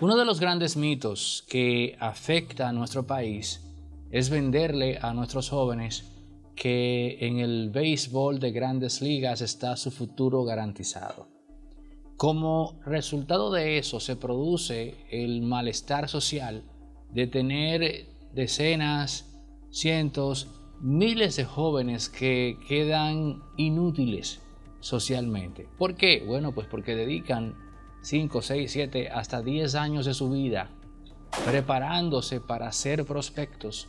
Uno de los grandes mitos que afecta a nuestro país es venderle a nuestros jóvenes que en el béisbol de grandes ligas está su futuro garantizado. Como resultado de eso se produce el malestar social de tener decenas, cientos, miles de jóvenes que quedan inútiles socialmente. ¿Por qué? Bueno, pues porque dedican 5, 6, 7, hasta 10 años de su vida preparándose para ser prospectos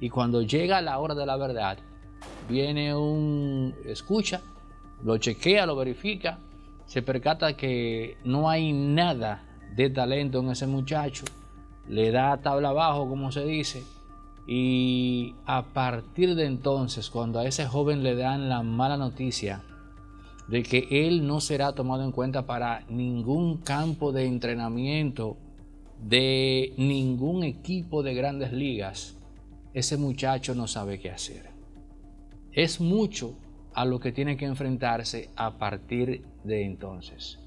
y cuando llega la hora de la verdad, viene un escucha, lo chequea, lo verifica, se percata que no hay nada de talento en ese muchacho, le da tabla abajo, como se dice, y a partir de entonces, cuando a ese joven le dan la mala noticia de que él no será tomado en cuenta para ningún campo de entrenamiento de ningún equipo de grandes ligas, ese muchacho no sabe qué hacer. Es mucho a lo que tiene que enfrentarse a partir de entonces.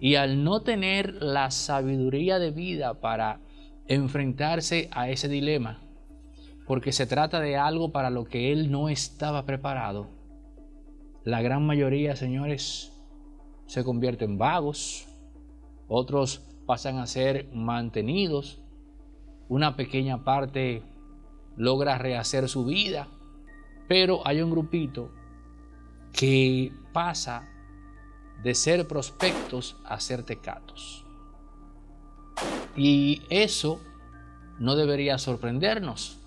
Y al no tener la sabiduría de vida para enfrentarse a ese dilema, porque se trata de algo para lo que él no estaba preparado, la gran mayoría, señores, se convierte en vagos, otros pasan a ser mantenidos, una pequeña parte logra rehacer su vida, pero hay un grupito que pasa de ser prospectos a ser tecatos. Y eso no debería sorprendernos,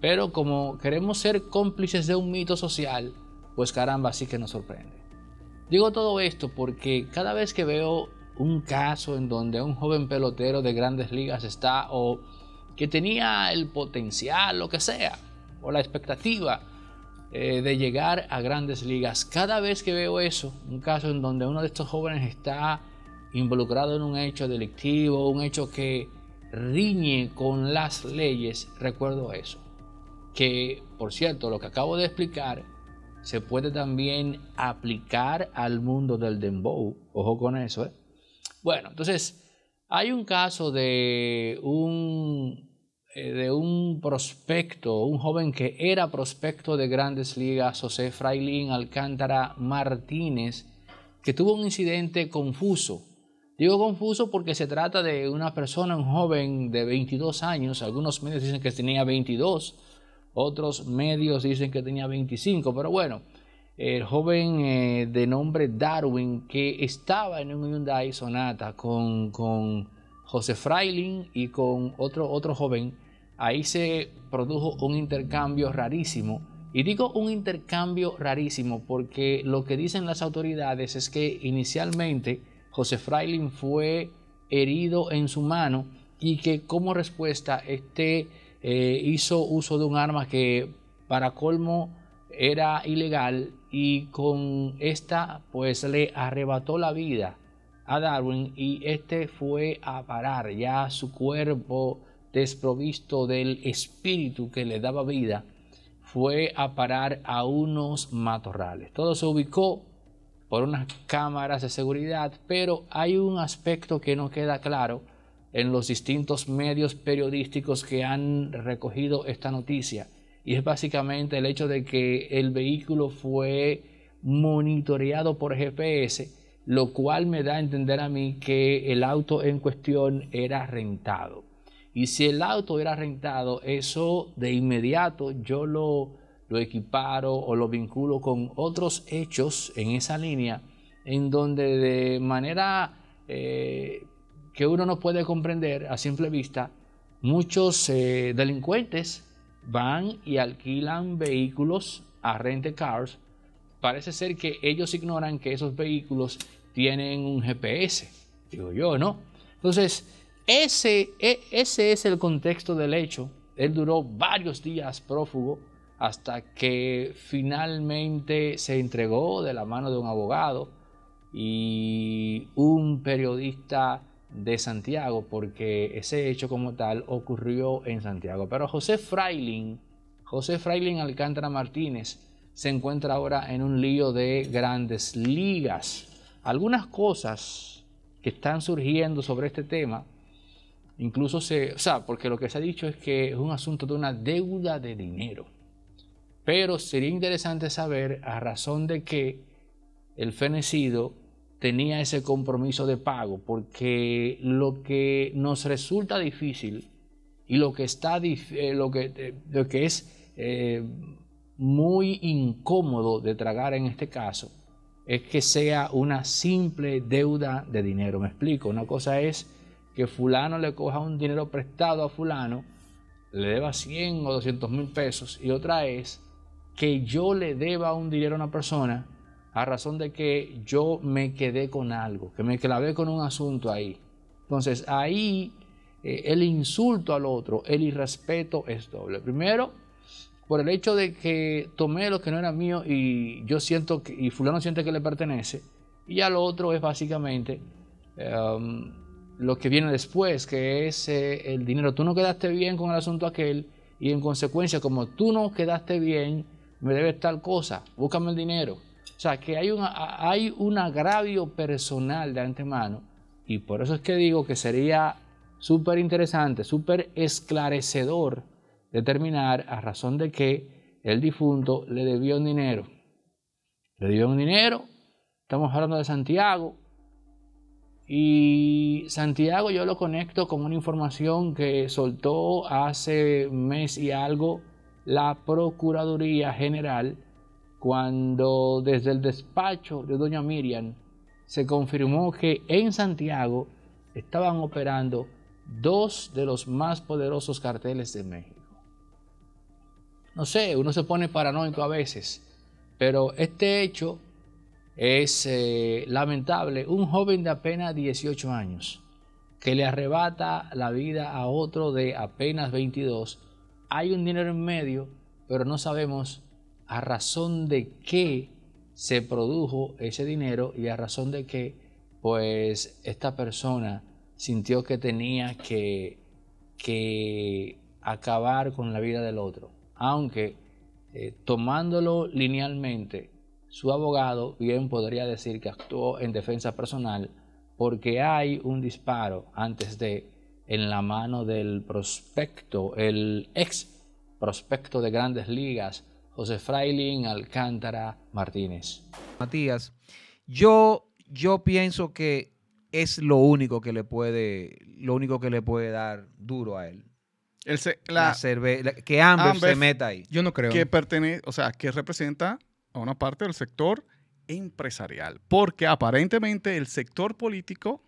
pero como queremos ser cómplices de un mito social, pues caramba, sí que nos sorprende. Digo todo esto porque cada vez que veo un caso en donde un joven pelotero de grandes ligas está o que tenía el potencial, lo que sea, o la expectativa eh, de llegar a grandes ligas, cada vez que veo eso, un caso en donde uno de estos jóvenes está involucrado en un hecho delictivo, un hecho que riñe con las leyes, recuerdo eso. Que, por cierto, lo que acabo de explicar se puede también aplicar al mundo del dembow. Ojo con eso. ¿eh? Bueno, entonces hay un caso de un, eh, de un prospecto, un joven que era prospecto de grandes ligas, José Frailín Alcántara Martínez, que tuvo un incidente confuso. Digo confuso porque se trata de una persona, un joven de 22 años, algunos medios dicen que tenía 22 otros medios dicen que tenía 25, pero bueno, el joven eh, de nombre Darwin que estaba en un Hyundai Sonata con, con José Frailing y con otro, otro joven, ahí se produjo un intercambio rarísimo. Y digo un intercambio rarísimo porque lo que dicen las autoridades es que inicialmente José Frailing fue herido en su mano y que como respuesta este eh, hizo uso de un arma que para colmo era ilegal y con esta pues le arrebató la vida a Darwin y este fue a parar ya su cuerpo desprovisto del espíritu que le daba vida fue a parar a unos matorrales. Todo se ubicó por unas cámaras de seguridad, pero hay un aspecto que no queda claro en los distintos medios periodísticos que han recogido esta noticia. Y es básicamente el hecho de que el vehículo fue monitoreado por GPS, lo cual me da a entender a mí que el auto en cuestión era rentado. Y si el auto era rentado, eso de inmediato yo lo, lo equiparo o lo vinculo con otros hechos en esa línea, en donde de manera eh, que uno no puede comprender a simple vista, muchos eh, delincuentes van y alquilan vehículos a rente cars. Parece ser que ellos ignoran que esos vehículos tienen un GPS. Digo yo, ¿no? Entonces, ese, e, ese es el contexto del hecho. Él duró varios días prófugo hasta que finalmente se entregó de la mano de un abogado y un periodista de Santiago, porque ese hecho como tal ocurrió en Santiago. Pero José Frailing, José Frailing Alcántara Martínez, se encuentra ahora en un lío de grandes ligas. Algunas cosas que están surgiendo sobre este tema, incluso se, o sea, porque lo que se ha dicho es que es un asunto de una deuda de dinero. Pero sería interesante saber a razón de que el fenecido tenía ese compromiso de pago, porque lo que nos resulta difícil y lo que, está, eh, lo que, eh, lo que es eh, muy incómodo de tragar en este caso, es que sea una simple deuda de dinero. Me explico, una cosa es que fulano le coja un dinero prestado a fulano, le deba 100 o 200 mil pesos, y otra es que yo le deba un dinero a una persona a razón de que yo me quedé con algo, que me clavé con un asunto ahí. Entonces ahí eh, el insulto al otro, el irrespeto es doble. Primero, por el hecho de que tomé lo que no era mío y yo siento que, y fulano siente que le pertenece, y al otro es básicamente em, lo que viene después, que es eh, el dinero. Tú no quedaste bien con el asunto aquel y en consecuencia, como tú no quedaste bien, me debes tal cosa, búscame el dinero. O sea, que hay, hay un agravio personal de antemano y por eso es que digo que sería súper interesante, súper esclarecedor determinar a razón de que el difunto le debió un dinero. Le debió un dinero, estamos hablando de Santiago, y Santiago yo lo conecto con una información que soltó hace mes y algo la Procuraduría General cuando desde el despacho de doña Miriam se confirmó que en Santiago estaban operando dos de los más poderosos carteles de México. No sé, uno se pone paranoico a veces, pero este hecho es eh, lamentable. Un joven de apenas 18 años que le arrebata la vida a otro de apenas 22. Hay un dinero en medio, pero no sabemos a razón de qué se produjo ese dinero y a razón de que pues esta persona sintió que tenía que, acabar con la vida del otro. Aunque eh, tomándolo linealmente, su abogado bien podría decir que actuó en defensa personal porque hay un disparo antes de en la mano del prospecto, el ex prospecto de grandes ligas, José Frailing, Alcántara, Martínez. Matías, yo, yo pienso que es lo único que le puede, lo único que le puede dar duro a él. El que Amber, se meta ahí. Yo no creo. Que pertenece, o sea, que representa a una parte del sector empresarial, porque aparentemente el sector político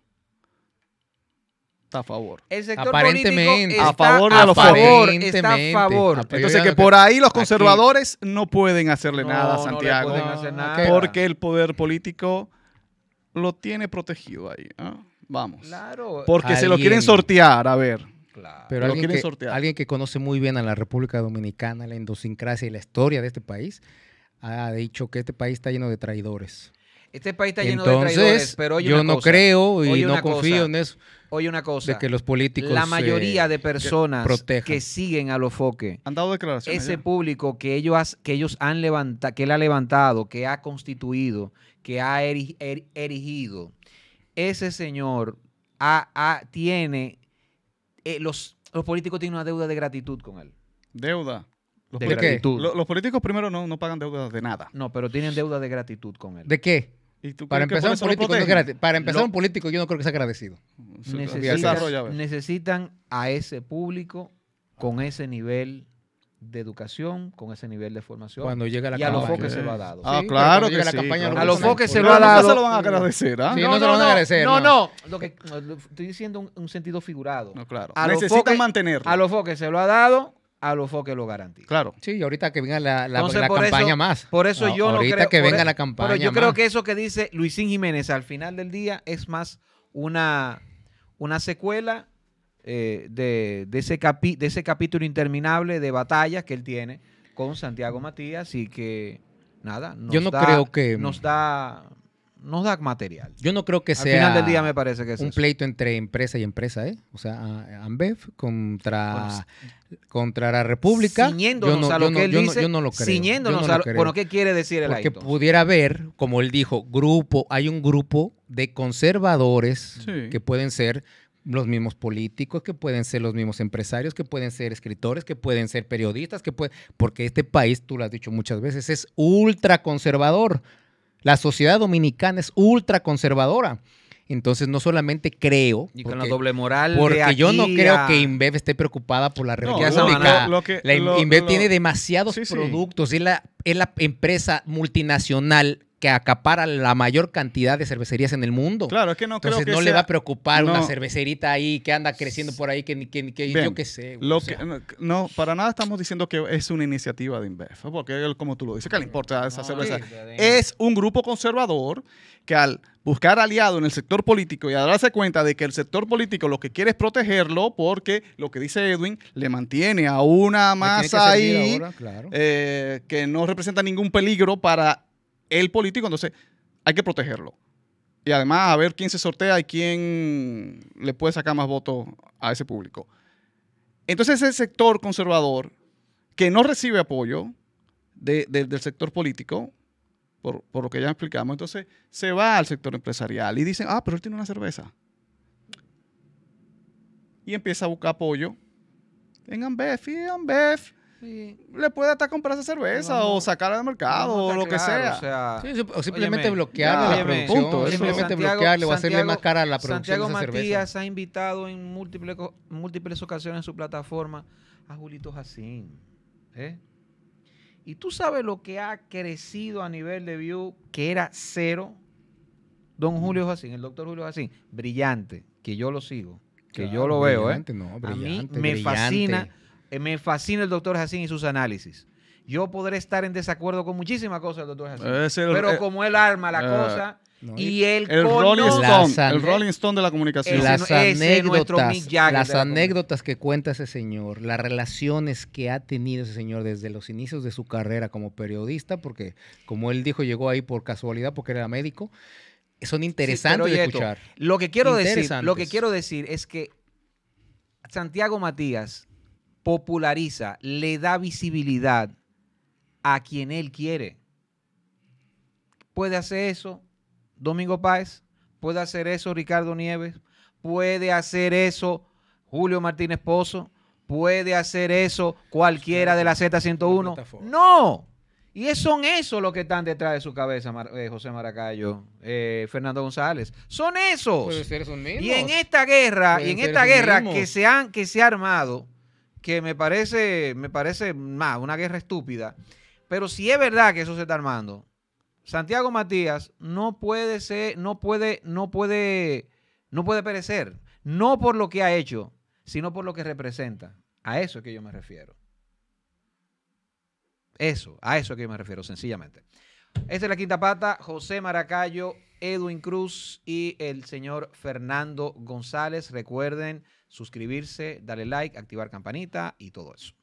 está a favor. aparentemente, a favor de los a favor. Entonces que por ahí los conservadores no pueden hacerle nada a Santiago. No pueden hacer nada. Porque el poder político lo tiene protegido ahí. ¿ah? Vamos. Claro. Porque se lo quieren sortear, a ver. Claro. Pero alguien, que, conoce muy bien a la República Dominicana, la endosincrasia y la historia de este país, ha dicho que este país está lleno de traidores. Este país está lleno de traidores, pero yo no creo y no confío en eso. Oye una cosa, de que los políticos la mayoría eh, de personas que, siguen a los foques, han dado declaraciones. Ese público que ellos han levantado, que él ha levantado, que ha constituido, que ha er, erigido, ese señor tiene eh, los políticos tienen una deuda de gratitud con él. Deuda. Los, de gratitud. Los, políticos primero no, pagan deuda de nada. No, pero tienen deuda de gratitud con él. ¿De qué? para, empezar un político, yo no creo que sea agradecido. Necesitan, a ese público con ese nivel de educación, con ese nivel de formación. Cuando llega y a los foques se lo ha dado. Ah, claro que A los foques se lo ha dado. No se lo van a agradecer, ¿ah? no, no, se lo van a agradecer. No, no. estoy diciendo un, sentido figurado. No, claro. A Necesitan mantenerlo. A los foques se lo ha dado a los que lo garantizan. Claro. Sí, ahorita que venga la, campaña más. Por eso yo ahorita que venga e- la campaña Pero yo creo que eso que dice Luisín Jiménez al final del día es más una, una secuela eh, de, ese de ese capítulo interminable de batallas que él tiene con Santiago Matías y que, nada, yo no creo que... Nos da nos da material. Yo no creo que sea. Al final del día me parece que es un pleito entre empresa y empresa, ¿eh? O sea, Ambev contra, contra la República. Ciñéndonos a lo que él dice. lo a lo, Bueno, ¿qué quiere decir el Porque pudiera haber, como él dijo, grupo, hay un grupo de conservadores que pueden ser los mismos políticos, que pueden ser los mismos empresarios, que pueden ser escritores, que pueden ser periodistas, que Porque este país, tú lo has dicho muchas veces, es ultraconservador. conservador la sociedad dominicana es ultra conservadora Entonces, no solamente creo. Y con la doble moral. Porque yo no creo que Inbev esté preocupada por la realidad dominicana. Inbev tiene demasiados productos. la, es la empresa multinacional que acapara la mayor cantidad de cervecerías en el mundo. Claro, es que no creo que no le va a preocupar una cervecerita ahí que anda creciendo por ahí, que, que, que yo qué sé. no, para nada estamos diciendo que es una iniciativa de InBev, porque como tú lo dices, que le importa a esa cerveza. es un grupo conservador que al buscar aliado en el sector político y a darse cuenta de que el sector político lo que quiere es protegerlo porque lo que dice Edwin le mantiene a una masa ahí eh, que no representa ningún peligro para el político, entonces hay que protegerlo. Y además a ver quién se sortea y quién le puede sacar más votos a ese público. Entonces ese sector conservador que no recibe apoyo del sector político, por, lo que ya explicamos, entonces se va al sector empresarial y dicen, ah, pero él tiene una cerveza. Y empieza a buscar apoyo Tengan Beth y Beth le puede hasta comprar esa cerveza o sacarla del mercado o lo que sea. O, simplemente bloquearle la producción. simplemente bloquearle o hacerle más cara a la producción. Santiago Matías ha invitado en múltiples, múltiples ocasiones en su plataforma a Julito Jacín. ¿eh? Y tú sabes lo que ha crecido a nivel de view, que era cero. Don mm. Julio Jacín, el doctor Julio Jacín, brillante, que yo lo sigo, que yo lo veo. ¿eh? a mí me fascina eh, me fascina el doctor Jacín y sus análisis. Yo podré estar en desacuerdo con muchísimas cosas del doctor Jacín, pero eh, como él arma la eh, cosa y el Rolling Stone, el Rolling Stone de la comunicación, las anécdotas, las anécdotas que cuenta ese señor, las relaciones que ha tenido ese señor desde los inicios de su carrera como periodista, porque como él dijo llegó ahí por casualidad porque era médico, son interesantes de escuchar. Lo que quiero decir, lo que quiero decir es que Santiago Matías populariza, le da visibilidad a quien él quiere. Puede hacer eso Domingo Páez, puede hacer eso Ricardo Nieves, puede hacer eso Julio Martínez Pozo, puede hacer eso cualquiera de la Z101. No. Y son esos los que están detrás de su cabeza, eh, José Maracayo, eh, Fernando González. Son esos. Y en esta guerra, y en esta guerra que que se ha armado, que me parece, me parece más una guerra estúpida. Pero si es verdad que eso se está armando, Santiago Matías no puede ser, no puede, no puede, no puede perecer. No por lo que ha hecho, sino por lo que representa. A eso es que yo me refiero. Eso, a eso es que yo me refiero, sencillamente. Esta es la quinta pata, José Maracayo, Edwin Cruz y el señor Fernando González. Recuerden suscribirse, darle like, activar campanita y todo eso.